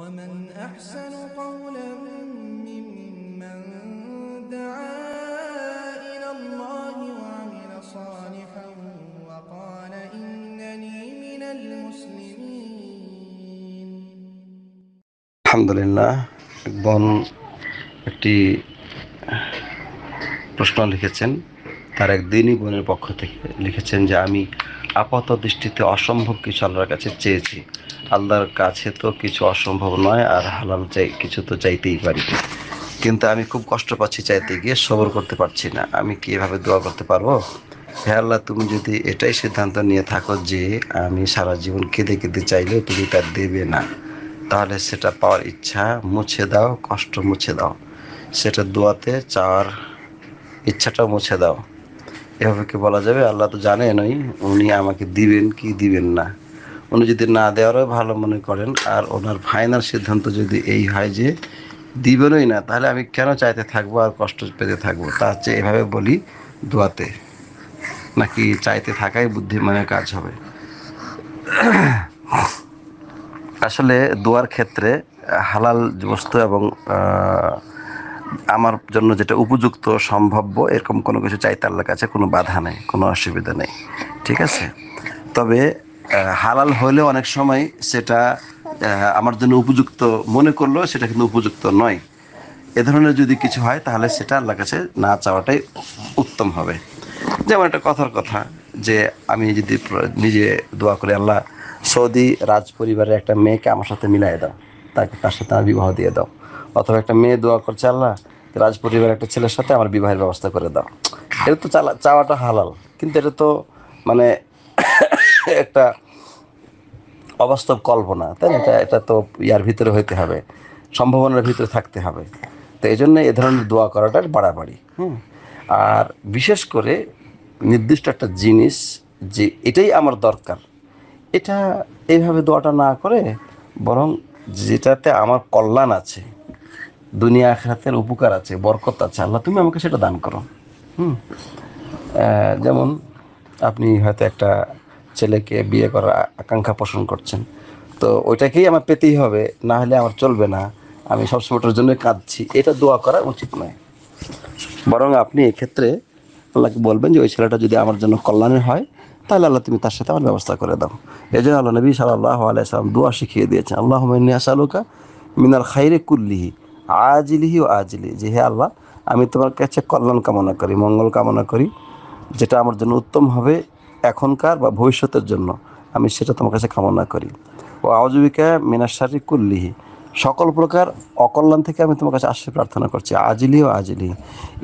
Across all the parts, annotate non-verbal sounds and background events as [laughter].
ومن أحسن قولا ممن دعا إلى الله وعمل صالحا وقال إنني من المسلمين الحمد لله بون একটি প্রশ্ন লিখেছেন তার এক দিনই বোনের পক্ষ থেকে লিখেছেন যে আমি আপাত দৃষ্টিতে অসম্ভব কিছু আল্লাহর কাছে চেয়েছি আল্লাহর কাছে তো কিছু অসম্ভব নয় আর হালাল চাই কিছু তো চাইতেই পারি কিন্তু আমি খুব কষ্ট পাচ্ছি চাইতে গিয়ে সবর করতে পারছি না আমি কি এভাবে দোয়া করতে পারবো হ্যাঁ আল্লাহ তুমি যদি এটাই সিদ্ধান্ত নিয়ে থাকো যে আমি সারা জীবন কেঁদে কেঁদে চাইলেও তুমি তা দেবে না তাহলে সেটা পাওয়ার ইচ্ছা মুছে দাও কষ্ট মুছে দাও সেটা দোয়াতে চাওয়ার ইচ্ছাটাও মুছে দাও এভাবে কি বলা যাবে আল্লাহ তো জানেন ওই উনি আমাকে দিবেন কি দিবেন না উনি যদি না দেওয়ারও ভালো মনে করেন আর ওনার ফাইনাল সিদ্ধান্ত যদি এই হয় যে দিবেনই না তাহলে আমি কেন চাইতে থাকবো আর কষ্ট পেতে থাকবো তার চেয়ে এভাবে বলি দোয়াতে নাকি চাইতে থাকাই বুদ্ধিমানের কাজ হবে আসলে দোয়ার ক্ষেত্রে হালাল বস্তু এবং আমার জন্য যেটা উপযুক্ত সম্ভাব্য এরকম কোনো কিছু চাইতে আল্লাহর কাছে কোনো বাধা নেই কোনো অসুবিধা নেই ঠিক আছে তবে হালাল হলেও অনেক সময় সেটা আমার জন্য উপযুক্ত মনে করলেও সেটা কিন্তু উপযুক্ত নয় এ ধরনের যদি কিছু হয় তাহলে সেটা আল্লাহ কাছে না চাওয়াটাই উত্তম হবে যেমন একটা কথার কথা যে আমি যদি নিজে দোয়া করি আল্লাহ সৌদি রাজ পরিবারের একটা মেয়েকে আমার সাথে মিলাই দাও তাকে তার সাথে আমার বিবাহ দিয়ে দাও অথবা একটা মেয়ে দোয়া করছে আল্লাহ রাজ পরিবারের একটা ছেলের সাথে আমার বিবাহের ব্যবস্থা করে দাও এটা তো চালা চাওয়াটা হালাল কিন্তু এটা তো মানে [coughs] একটা অবাস্তব কল্পনা তাই না এটা এটা তো ইয়ার ভিতরে হইতে হবে সম্ভাবনার ভিতরে থাকতে হবে তো এই জন্য এ ধরনের দোয়া করাটা বাড়াবাড়ি হ্যাঁ আর বিশেষ করে নির্দিষ্ট একটা জিনিস যে এটাই আমার দরকার এটা এইভাবে দোয়াটা না করে বরং যেটাতে আমার কল্যাণ আছে দুনিয়া আখরাতের উপকার আছে বরকত আছে আল্লাহ তুমি আমাকে সেটা দান করো হুম যেমন আপনি হয়তো একটা ছেলেকে বিয়ে করার আকাঙ্ক্ষা পোষণ করছেন তো ওইটাকেই আমার পেতেই হবে না হলে আমার চলবে না আমি সবসময় ওটার জন্য কাঁদছি এটা দোয়া করা উচিত নয় বরং আপনি এক্ষেত্রে আল্লাহকে বলবেন যে ওই ছেলেটা যদি আমার জন্য কল্যাণের হয় তাহলে আল্লাহ তুমি তার সাথে আমার ব্যবস্থা করে দাও এই জন্য আল্লাহ নবী সাল্লাহ আলাইসালাম দোয়া শিখিয়ে দিয়েছেন আল্লাহ আসালুকা মিনাল খাইরে কুল্লিহি আজিলিহি ও আজিলি যে হে আল্লাহ আমি তোমার কাছে কল্যাণ কামনা করি মঙ্গল কামনা করি যেটা আমার জন্য উত্তম হবে এখনকার বা ভবিষ্যতের জন্য আমি সেটা তোমার কাছে কামনা করি ও মিনার মিনাশারি কুল্লিহি সকল প্রকার অকল্যাণ থেকে আমি তোমার কাছে আশ্রয় প্রার্থনা করছি আজিলি ও আজিলি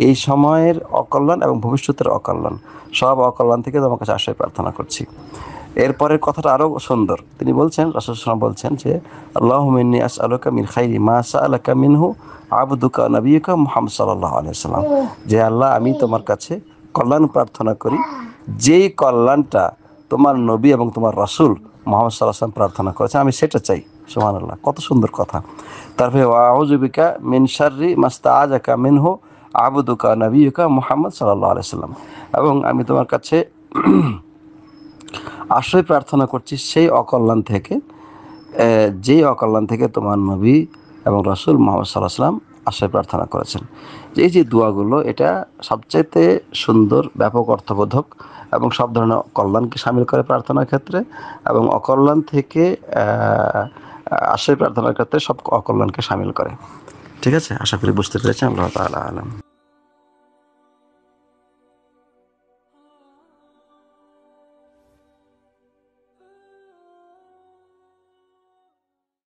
এই সময়ের অকল্যাণ এবং ভবিষ্যতের অকল্যাণ সব অকল্যাণ থেকে তোমার কাছে আশ্রয় প্রার্থনা করছি এরপরের কথাটা আরও সুন্দর তিনি বলছেন রসুলাম বলছেন যে আল্লাহ মিনী আস আলকা মিন খাই মাসা আলাকা মিনহু আবদুকা নবীকা মোহাম্মদ সাল্লাহ আলিয়াল্লাম যে আল্লাহ আমি তোমার কাছে কল্যাণ প্রার্থনা করি যেই কল্যাণটা তোমার নবী এবং তোমার রাসুল মোহাম্মদ আসলাম প্রার্থনা করেছে আমি সেটা চাই সোহান আল্লাহ কত সুন্দর কথা তারপরে আউজুবিকা মিন শার্রি মাস্তা আজাকা মিনহো আবুদুকা নবীকা মোহাম্মদ সাল্লাহ আলাইসাল্লাম এবং আমি তোমার কাছে আশ্রয় প্রার্থনা করছি সেই অকল্যাণ থেকে যেই অকল্যাণ থেকে তোমার নবী এবং রসুল মোহাম্মদ সাল্লাহ আসলাম আশায় প্রার্থনা করেছেন এই যে দোয়াগুলো এটা সবচাইতে সুন্দর ব্যাপক অর্থবোধক এবং সব ধরনের কল্যাণকে সামিল করে প্রার্থনার ক্ষেত্রে এবং অকল্যাণ থেকে আশায় প্রার্থনার ক্ষেত্রে সব অকল্যাণকে সামিল করে ঠিক আছে আশা করি বুঝতে পেরেছি আল্লাহ তালা আলম